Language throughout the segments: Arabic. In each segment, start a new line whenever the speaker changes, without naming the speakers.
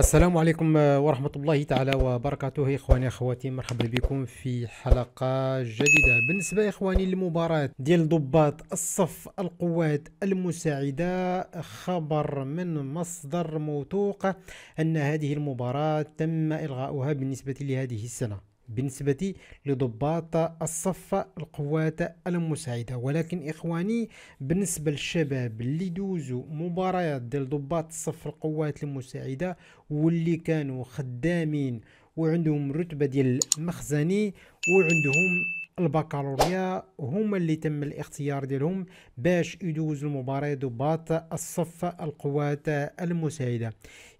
السلام عليكم آه، ورحمة الله تعالى وبركاته إخواني أخواتي مرحبا بكم في حلقة جديدة بالنسبة إخواني للمباراة ديال ضباط الصف القوات المساعدة خبر من مصدر موثوق أن هذه المباراة تم إلغاؤها بالنسبة لهذه السنة بالنسبة لضباط الصف القوات المساعدة ولكن إخواني بالنسبة للشباب اللي دوزوا مباريات ديال ضباط الصف القوات المساعدة واللي كانوا خدامين وعندهم رتبة ديال المخزني وعندهم البكالوريا هما اللي تم الاختيار ديالهم باش يدوز المباراه ضباط الصف القوات المساعده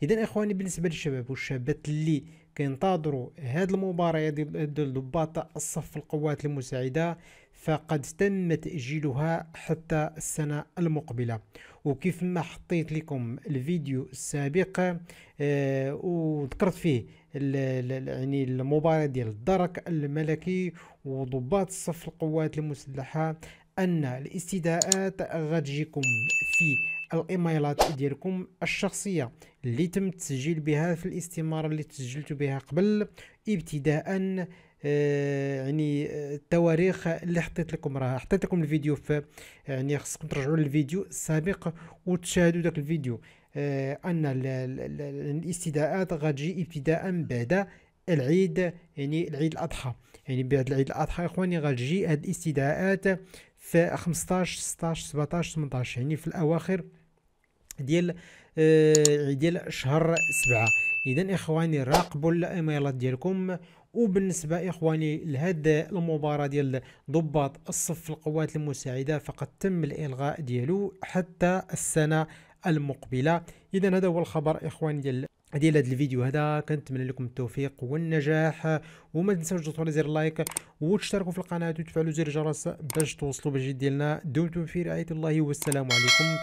اذا اخواني بالنسبه للشباب والشابات اللي كينتظروا هاد المباراه ديال ضباط الصف القوات المساعده فقد تم تأجيلها حتى السنة المقبلة وكيف ما حطيت لكم الفيديو السابق آه وذكرت فيه يعني المباراة ديال الدرك الملكي وضباط صف القوات المسلحة أن الاستداءات غتجيكم في الايميلات ديالكم الشخصيه اللي تم التسجيل بها في الاستماره اللي تسجلت بها قبل ابتداء آه، يعني آه، التواريخ اللي حطيت لكم راه حطيت لكم الفيديو في يعني خصكم ترجعوا للفيديو السابق وتشاهدوا ذاك الفيديو آه، ان الاستداءات غتجي ابتداء بعد العيد يعني العيد الاضحى يعني بعد العيد الاضحى اخواني غتجي هذه الاستداءات في 15 16 17 18 يعني في الاواخر ديال آه، ديال شهر سبعة اذا اخواني راقبوا الايميلات ديالكم وبالنسبة إخواني لهذا المباراة ديال ضباط الصف القوات المساعدة فقد تم الإلغاء ديالو حتى السنة المقبلة إذا هذا هو الخبر إخواني ديال ديال هذا الفيديو هذا كنتمنى لكم التوفيق والنجاح وما تنساوش تضغطوا على زر اللايك وتشتركوا في القناه وتفعلوا زر الجرس باش توصلوا بالجديد ديالنا دمتم في رعايه الله والسلام عليكم